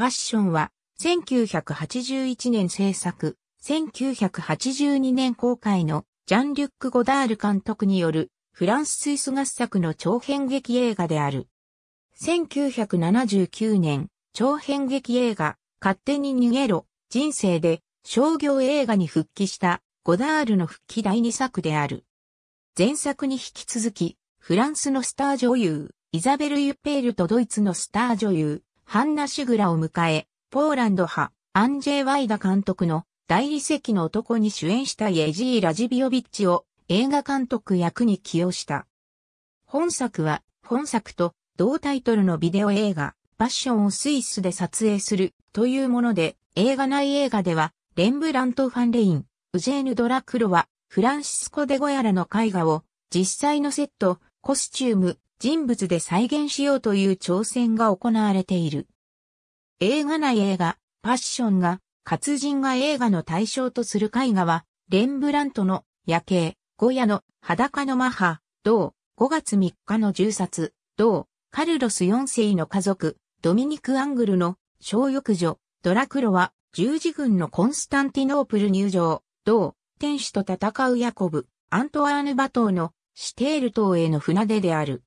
ファッションは、1981年制作、1982年公開のジャン・リュック・ゴダール監督によるフランス・スイス合作の長編劇映画である。1979年、長編劇映画、勝手に逃げろ、人生で商業映画に復帰したゴダールの復帰第2作である。前作に引き続き、フランスのスター女優、イザベル・ユッペールとドイツのスター女優、ハンナ・シグラを迎え、ポーランド派、アンジェイ・ワイダ監督の大理石の男に主演したイエジー・ラジビオビッチを映画監督役に起用した。本作は、本作と同タイトルのビデオ映画、パッションをスイスで撮影するというもので、映画内映画では、レンブラント・ファンレイン、ウジェーヌ・ドラクロは、フランシスコ・デ・ゴヤラの絵画を、実際のセット、コスチューム、人物で再現しようという挑戦が行われている。映画内映画、パッションが、活人が映画の対象とする絵画は、レンブラントの夜景、ゴヤの裸のマハ、同5月3日の銃殺、同カルロス4世の家族、ドミニク・アングルの小浴場、ドラクロは十字軍のコンスタンティノープル入場、同天使と戦うヤコブ、アントワーヌ・バトーのシテール島への船出である。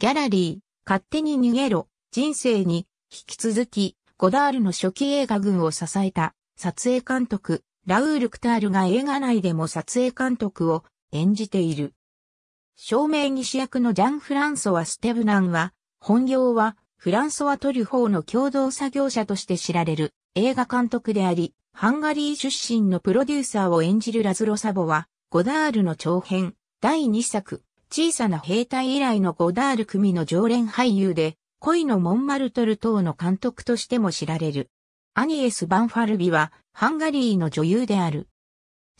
ギャラリー、勝手に逃げろ、人生に、引き続き、ゴダールの初期映画群を支えた、撮影監督、ラウール・クタールが映画内でも撮影監督を演じている。照明技師役のジャン・フランソワ・ステブナンは、本業は、フランソワ・トリュフォーの共同作業者として知られる映画監督であり、ハンガリー出身のプロデューサーを演じるラズロサボは、ゴダールの長編、第2作、小さな兵隊以来のゴダール組の常連俳優で、恋のモンマルトル等の監督としても知られる。アニエス・バンファルビは、ハンガリーの女優である。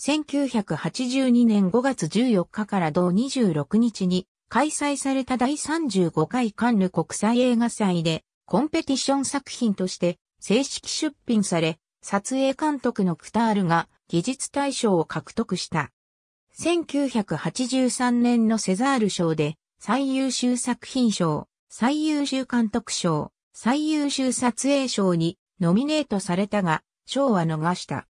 1982年5月14日から同26日に開催された第35回カンヌ国際映画祭でコンペティション作品として正式出品され、撮影監督のクタールが技術大賞を獲得した。1983年のセザール賞で、最優秀作品賞、最優秀監督賞、最優秀撮影賞にノミネートされたが、賞は逃した。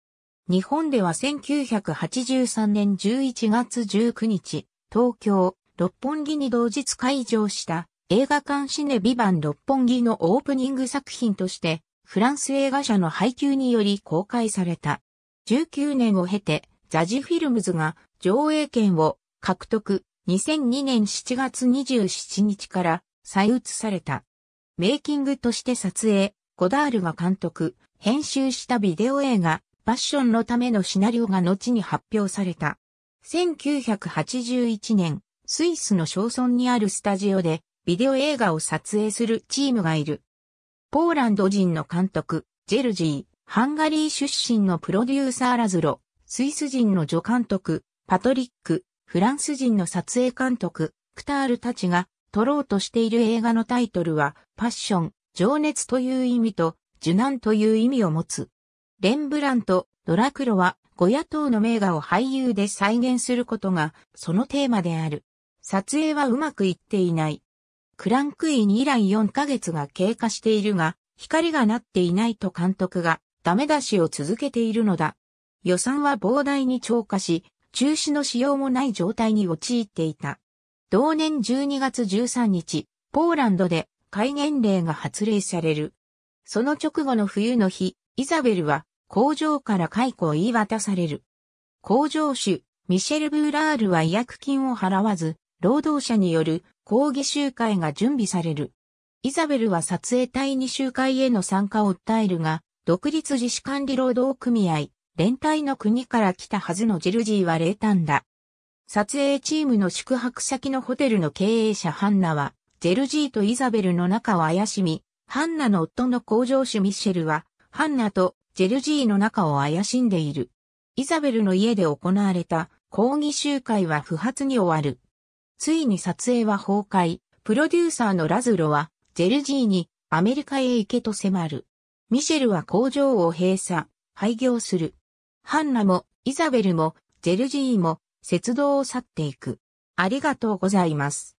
日本では1983年11月19日、東京、六本木に同日会場した映画館シネビバン六本木のオープニング作品として、フランス映画社の配給により公開された。19年を経て、ザジフィルムズが上映権を獲得2002年7月27日から再映された。メイキングとして撮影、ゴダールが監督、編集したビデオ映画、パッションのためのシナリオが後に発表された。1981年、スイスの小村にあるスタジオで、ビデオ映画を撮影するチームがいる。ポーランド人の監督、ジェルジー、ハンガリー出身のプロデューサーラズロ、スイス人の助監督、パトリック、フランス人の撮影監督、クタールたちが撮ろうとしている映画のタイトルは、パッション、情熱という意味と、受難という意味を持つ。レンブラント、ドラクロは、ご野党の名画を俳優で再現することが、そのテーマである。撮影はうまくいっていない。クランクイン以来4ヶ月が経過しているが、光がなっていないと監督が、ダメ出しを続けているのだ。予算は膨大に超過し、中止のしようもない状態に陥っていた。同年12月13日、ポーランドで戒厳令が発令される。その直後の冬の日、イザベルは工場から解雇を言い渡される。工場主、ミシェル・ブーラールは違約金を払わず、労働者による抗議集会が準備される。イザベルは撮影隊に集会への参加を訴えるが、独立自主管理労働組合、連帯の国から来たはずのジルジーは冷淡だ。撮影チームの宿泊先のホテルの経営者ハンナは、ジェルジーとイザベルの仲を怪しみ、ハンナの夫の工場主ミッシェルは、ハンナとジェルジーの仲を怪しんでいる。イザベルの家で行われた抗議集会は不発に終わる。ついに撮影は崩壊、プロデューサーのラズロは、ジェルジーにアメリカへ行けと迫る。ミシェルは工場を閉鎖、廃業する。ハンナも、イザベルも、ジェルジーも、雪道を去っていく。ありがとうございます。